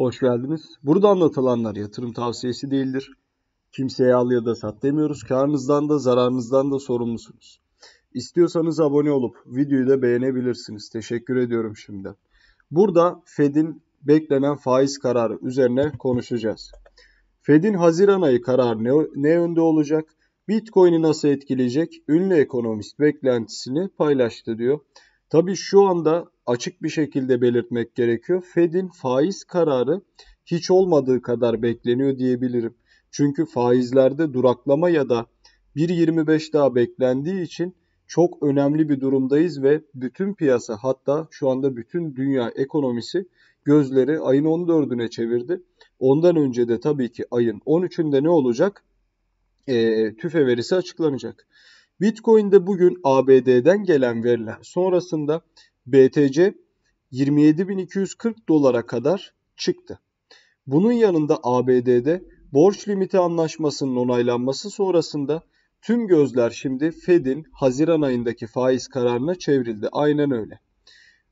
Hoş geldiniz. Burada anlatılanlar yatırım tavsiyesi değildir. Kimseye al ya da sat demiyoruz. Karınızdan da zararınızdan da sorumlusunuz. İstiyorsanız abone olup videoyu da beğenebilirsiniz. Teşekkür ediyorum şimdi. Burada Fed'in beklenen faiz kararı üzerine konuşacağız. Fed'in Haziran ayı kararı ne, ne yönde olacak? Bitcoin'i nasıl etkileyecek? Ünlü ekonomist beklentisini paylaştı diyor. Tabi şu anda açık bir şekilde belirtmek gerekiyor. Fed'in faiz kararı hiç olmadığı kadar bekleniyor diyebilirim. Çünkü faizlerde duraklama ya da 1.25 daha beklendiği için çok önemli bir durumdayız ve bütün piyasa hatta şu anda bütün dünya ekonomisi gözleri ayın 14'üne çevirdi. Ondan önce de tabii ki ayın 13'ünde ne olacak? E, tüfe verisi açıklanacak. Bitcoin'de bugün ABD'den gelen veriler sonrasında BTC 27.240 dolara kadar çıktı. Bunun yanında ABD'de borç limiti anlaşmasının onaylanması sonrasında tüm gözler şimdi Fed'in Haziran ayındaki faiz kararına çevrildi. Aynen öyle.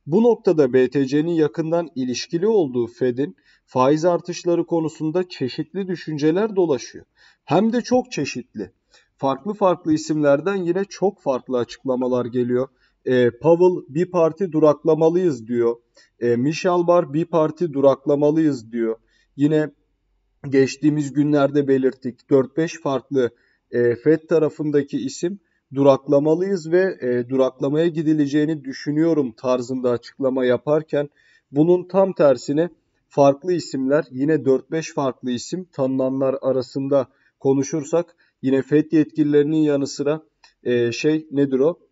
Bu noktada BTC'nin yakından ilişkili olduğu Fed'in faiz artışları konusunda çeşitli düşünceler dolaşıyor. Hem de çok çeşitli. Farklı farklı isimlerden yine çok farklı açıklamalar geliyor. E, Powell bir parti duraklamalıyız diyor. E, Michel Bar bir parti duraklamalıyız diyor. Yine geçtiğimiz günlerde belirttik 4-5 farklı e, FED tarafındaki isim duraklamalıyız ve e, duraklamaya gidileceğini düşünüyorum tarzında açıklama yaparken bunun tam tersine farklı isimler yine 4-5 farklı isim tanınanlar arasında konuşursak yine FED yetkililerinin yanı sıra e, şey nedir o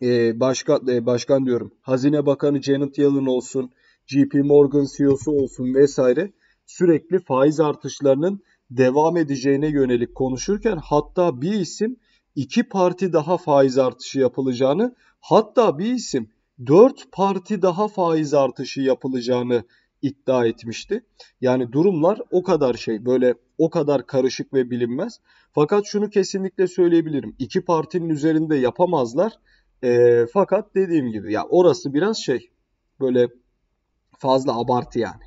e, ee, başkan, e, başkan diyorum Hazine Bakanı Janet Yellen olsun, JP Morgan CEO'su olsun vesaire sürekli faiz artışlarının devam edeceğine yönelik konuşurken hatta bir isim iki parti daha faiz artışı yapılacağını hatta bir isim dört parti daha faiz artışı yapılacağını iddia etmişti. Yani durumlar o kadar şey böyle o kadar karışık ve bilinmez. Fakat şunu kesinlikle söyleyebilirim. İki partinin üzerinde yapamazlar e, fakat dediğim gibi ya orası biraz şey böyle fazla abartı yani.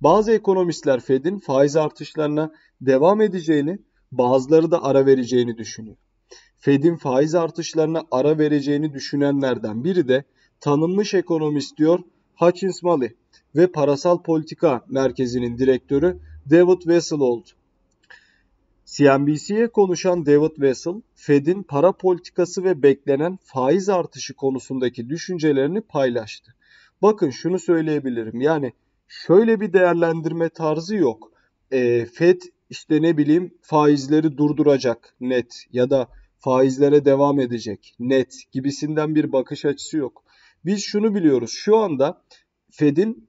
Bazı ekonomistler Fed'in faiz artışlarına devam edeceğini, bazıları da ara vereceğini düşünüyor. Fed'in faiz artışlarına ara vereceğini düşünenlerden biri de tanınmış ekonomist diyor Hutchins Malley ve Parasal Politika Merkezi'nin direktörü David Wessel oldu. CNBC'ye konuşan David Wessel, Fed'in para politikası ve beklenen faiz artışı konusundaki düşüncelerini paylaştı. Bakın şunu söyleyebilirim. Yani şöyle bir değerlendirme tarzı yok. E, Fed işte ne bileyim faizleri durduracak net ya da faizlere devam edecek net gibisinden bir bakış açısı yok. Biz şunu biliyoruz. Şu anda Fed'in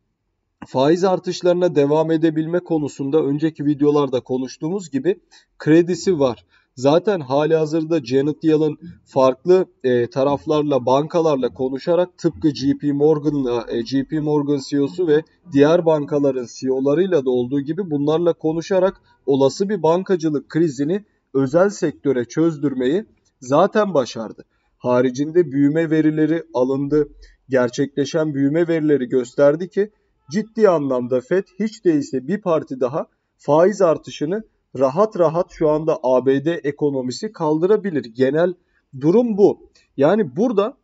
faiz artışlarına devam edebilme konusunda önceki videolarda konuştuğumuz gibi kredisi var. Zaten hali hazırda Janet Yellen farklı e, taraflarla, bankalarla konuşarak tıpkı JP Morgan'la, e, JP Morgan CEO'su ve diğer bankaların CEO'larıyla da olduğu gibi bunlarla konuşarak olası bir bankacılık krizini özel sektöre çözdürmeyi zaten başardı. Haricinde büyüme verileri alındı. Gerçekleşen büyüme verileri gösterdi ki ciddi anlamda FED hiç değilse bir parti daha faiz artışını rahat rahat şu anda ABD ekonomisi kaldırabilir. Genel durum bu. Yani burada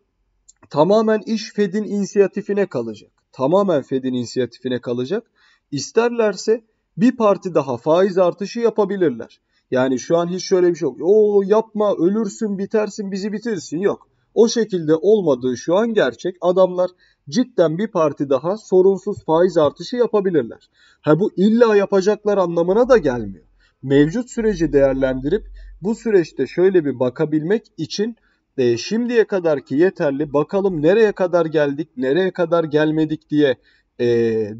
tamamen iş Fed'in inisiyatifine kalacak. Tamamen Fed'in inisiyatifine kalacak. İsterlerse bir parti daha faiz artışı yapabilirler. Yani şu an hiç şöyle bir şey yok. O yapma ölürsün bitersin bizi bitirsin yok. O şekilde olmadığı şu an gerçek. Adamlar cidden bir parti daha sorunsuz faiz artışı yapabilirler. Ha bu illa yapacaklar anlamına da gelmiyor. Mevcut süreci değerlendirip bu süreçte şöyle bir bakabilmek için e, şimdiye kadarki yeterli bakalım nereye kadar geldik nereye kadar gelmedik diye e,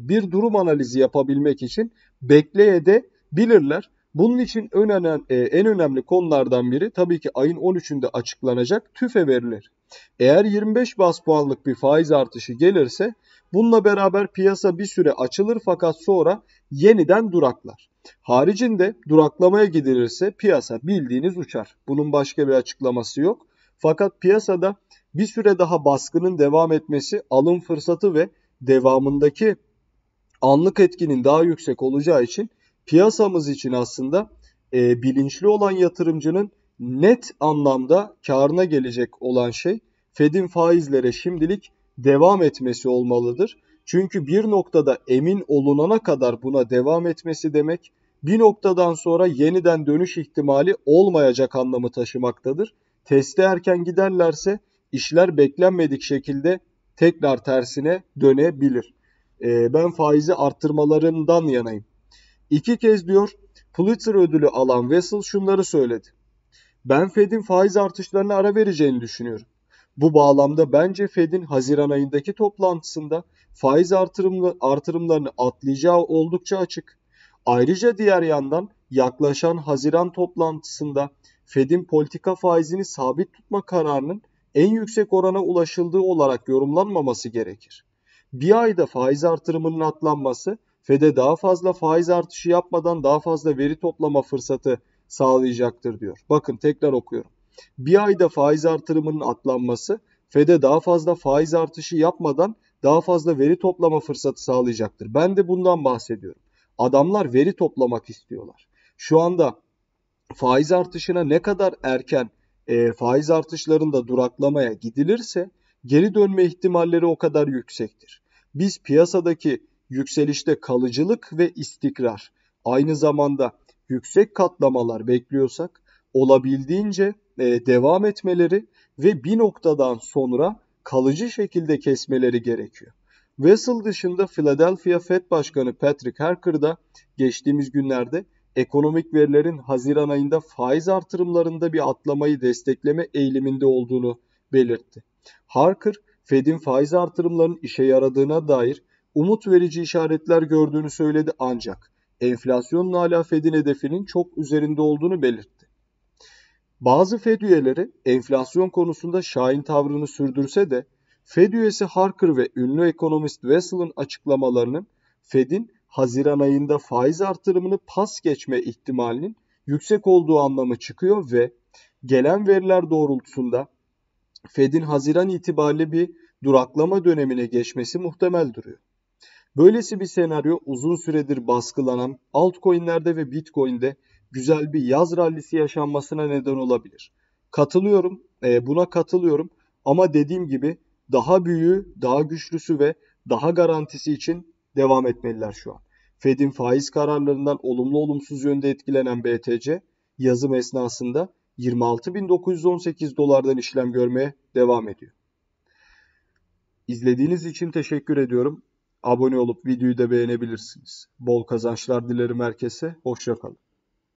bir durum analizi yapabilmek için bekleye de bilirler. Bunun için en önemli, en önemli konulardan biri tabii ki ayın 13'ünde açıklanacak TÜFE verileri. Eğer 25 bas puanlık bir faiz artışı gelirse bununla beraber piyasa bir süre açılır fakat sonra yeniden duraklar. Haricinde duraklamaya gidilirse piyasa bildiğiniz uçar. Bunun başka bir açıklaması yok. Fakat piyasada bir süre daha baskının devam etmesi alım fırsatı ve devamındaki anlık etkinin daha yüksek olacağı için piyasamız için aslında e, bilinçli olan yatırımcının net anlamda karına gelecek olan şey Fed'in faizlere şimdilik devam etmesi olmalıdır. Çünkü bir noktada emin olunana kadar buna devam etmesi demek bir noktadan sonra yeniden dönüş ihtimali olmayacak anlamı taşımaktadır. Teste erken giderlerse işler beklenmedik şekilde tekrar tersine dönebilir. E, ben faizi arttırmalarından yanayım. İki kez diyor Pulitzer ödülü alan Wessel şunları söyledi. Ben Fed'in faiz artışlarına ara vereceğini düşünüyorum. Bu bağlamda bence Fed'in Haziran ayındaki toplantısında faiz artırımlı, artırımlarını atlayacağı oldukça açık. Ayrıca diğer yandan yaklaşan Haziran toplantısında Fed'in politika faizini sabit tutma kararının en yüksek orana ulaşıldığı olarak yorumlanmaması gerekir. Bir ayda faiz artırımının atlanması FED'e daha fazla faiz artışı yapmadan daha fazla veri toplama fırsatı sağlayacaktır diyor. Bakın tekrar okuyorum. Bir ayda faiz artırımının atlanması FED'e daha fazla faiz artışı yapmadan daha fazla veri toplama fırsatı sağlayacaktır. Ben de bundan bahsediyorum. Adamlar veri toplamak istiyorlar. Şu anda faiz artışına ne kadar erken e, faiz artışlarında duraklamaya gidilirse geri dönme ihtimalleri o kadar yüksektir. Biz piyasadaki yükselişte kalıcılık ve istikrar. Aynı zamanda yüksek katlamalar bekliyorsak olabildiğince e, devam etmeleri ve bir noktadan sonra kalıcı şekilde kesmeleri gerekiyor. Wessel dışında Philadelphia Fed Başkanı Patrick Harker da geçtiğimiz günlerde ekonomik verilerin Haziran ayında faiz artırımlarında bir atlamayı destekleme eğiliminde olduğunu belirtti. Harker, Fed'in faiz artırımlarının işe yaradığına dair umut verici işaretler gördüğünü söyledi ancak enflasyonun hala Fed'in hedefinin çok üzerinde olduğunu belirtti. Bazı Fed üyeleri enflasyon konusunda şahin tavrını sürdürse de Fed üyesi Harker ve ünlü ekonomist Wessel'ın açıklamalarının Fed'in Haziran ayında faiz artırımını pas geçme ihtimalinin yüksek olduğu anlamı çıkıyor ve gelen veriler doğrultusunda Fed'in Haziran itibariyle bir duraklama dönemine geçmesi muhtemel duruyor. Böylesi bir senaryo uzun süredir baskılanan altcoin'lerde ve Bitcoin'de güzel bir yaz rallisi yaşanmasına neden olabilir. Katılıyorum, e, buna katılıyorum ama dediğim gibi daha büyüğü, daha güçlüsü ve daha garantisi için devam etmeliler şu an. Fed'in faiz kararlarından olumlu olumsuz yönde etkilenen BTC yazım esnasında 26.918 dolardan işlem görmeye devam ediyor. İzlediğiniz için teşekkür ediyorum. Abone olup videoyu da beğenebilirsiniz. Bol kazançlar dilerim herkese. Hoşçakalın.